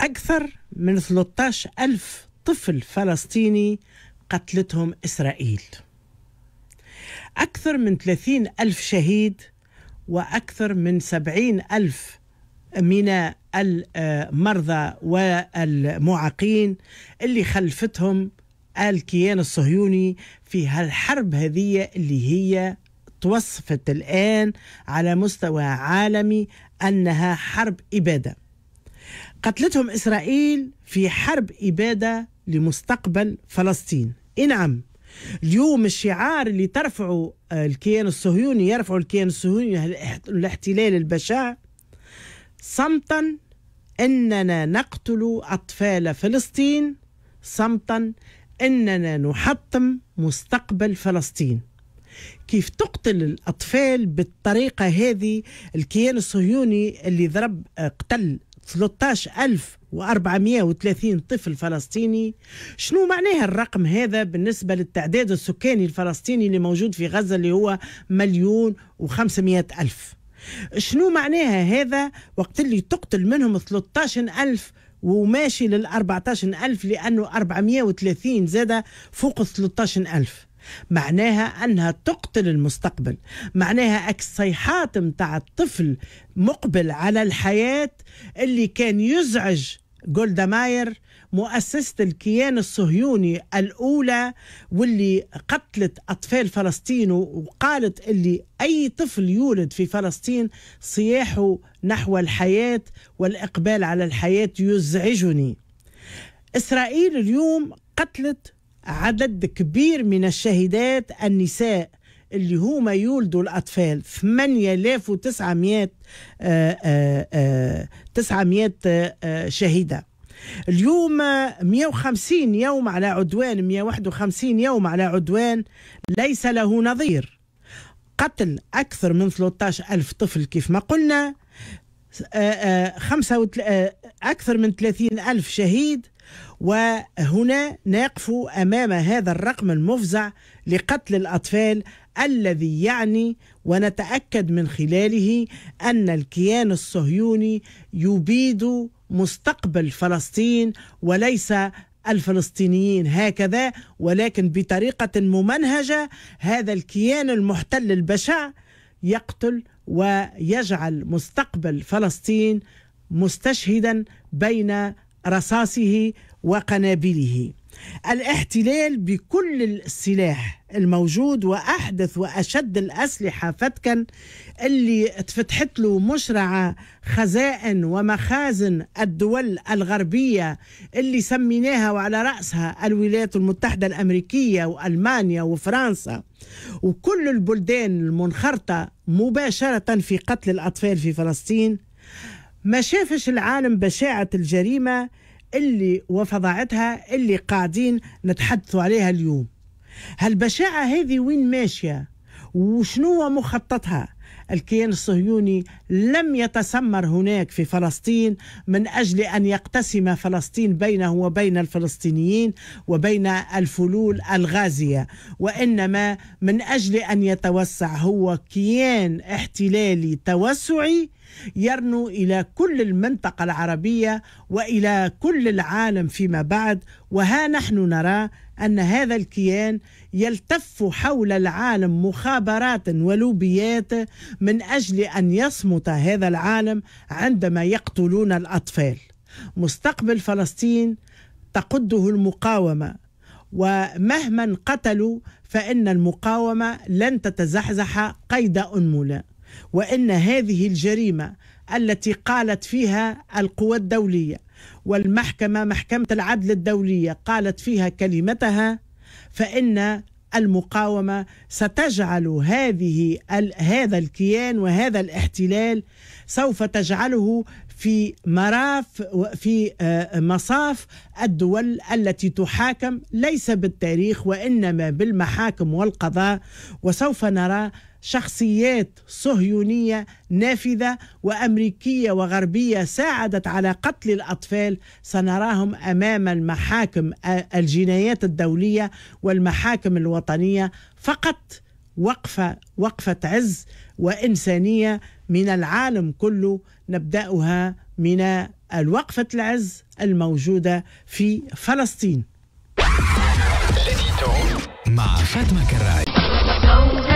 أكثر من 13 ألف طفل فلسطيني قتلتهم إسرائيل أكثر من 30 ألف شهيد وأكثر من 70 ألف من المرضى والمعاقين اللي خلفتهم الكيان الصهيوني في هالحرب هذه اللي هي توصفت الآن على مستوى عالمي أنها حرب إبادة قتلتهم إسرائيل في حرب إبادة لمستقبل فلسطين إنعم نعم اليوم الشعار اللي ترفعه آه، الكيان الصهيوني يرفع الكيان الصهيوني الاحتلال البشع صمتا اننا نقتل اطفال فلسطين صمتا اننا نحطم مستقبل فلسطين كيف تقتل الاطفال بالطريقه هذه الكيان الصهيوني اللي ضرب آه، قتل 13430 طفل فلسطيني شنو معناها الرقم هذا بالنسبة للتعداد السكاني الفلسطيني اللي موجود في غزة اللي هو مليون وخمسمائة ألف شنو معناها هذا وقت اللي تقتل منهم 13 ألف وماشي لل 14 ألف لأنه 430 زادة فوق 13 ألف معناها أنها تقتل المستقبل معناها صيحات متاع الطفل مقبل على الحياة اللي كان يزعج جولدا ماير مؤسسة الكيان الصهيوني الأولى واللي قتلت أطفال فلسطين وقالت اللي أي طفل يولد في فلسطين صياحه نحو الحياة والإقبال على الحياة يزعجني إسرائيل اليوم قتلت عدد كبير من الشهيدات النساء اللي هما يولدوا الأطفال 8900 900 آه، آه، آه، شهيدة اليوم 150 يوم على عدوان 151 يوم على عدوان ليس له نظير قتل أكثر من 13000 طفل كيف ما قلنا خمسة أكثر من 30000 شهيد وهنا نقف أمام هذا الرقم المفزع لقتل الأطفال الذي يعني ونتأكد من خلاله أن الكيان الصهيوني يبيد مستقبل فلسطين وليس الفلسطينيين هكذا ولكن بطريقة ممنهجة هذا الكيان المحتل البشع يقتل ويجعل مستقبل فلسطين مستشهدا بين رصاصه وقنابله الاحتلال بكل السلاح الموجود واحدث واشد الاسلحه فتكا اللي اتفتحت له مشرعه خزائن ومخازن الدول الغربيه اللي سميناها وعلى راسها الولايات المتحده الامريكيه والمانيا وفرنسا وكل البلدان المنخرطه مباشره في قتل الاطفال في فلسطين ما شافش العالم بشاعة الجريمة اللي وفظاعتها اللي قاعدين نتحدثوا عليها اليوم هالبشاعة هذه وين ماشية وشنو مخططها الكيان الصهيوني لم يتسمر هناك في فلسطين من اجل ان يقتسم فلسطين بينه وبين الفلسطينيين وبين الفلول الغازيه وانما من اجل ان يتوسع هو كيان احتلالي توسعي يرنو إلى كل المنطقة العربية وإلى كل العالم فيما بعد وها نحن نرى أن هذا الكيان يلتف حول العالم مخابرات ولوبيات من أجل أن يصمت هذا العالم عندما يقتلون الأطفال مستقبل فلسطين تقده المقاومة ومهما قتلوا فإن المقاومة لن تتزحزح قيد أنملة وان هذه الجريمه التي قالت فيها القوى الدوليه والمحكمه محكمه العدل الدوليه قالت فيها كلمتها فان المقاومه ستجعل هذه هذا الكيان وهذا الاحتلال سوف تجعله في مراف في آه، مصاف الدول التي تحاكم ليس بالتاريخ وانما بالمحاكم والقضاء وسوف نرى شخصيات صهيونية نافذة وأمريكية وغربية ساعدت على قتل الأطفال سنراهم أمام المحاكم الجنايات الدولية والمحاكم الوطنية فقط وقفة وقفة عز وإنسانية من العالم كله نبدأها من الوقفة العز الموجودة في فلسطين مع فاطمة كراي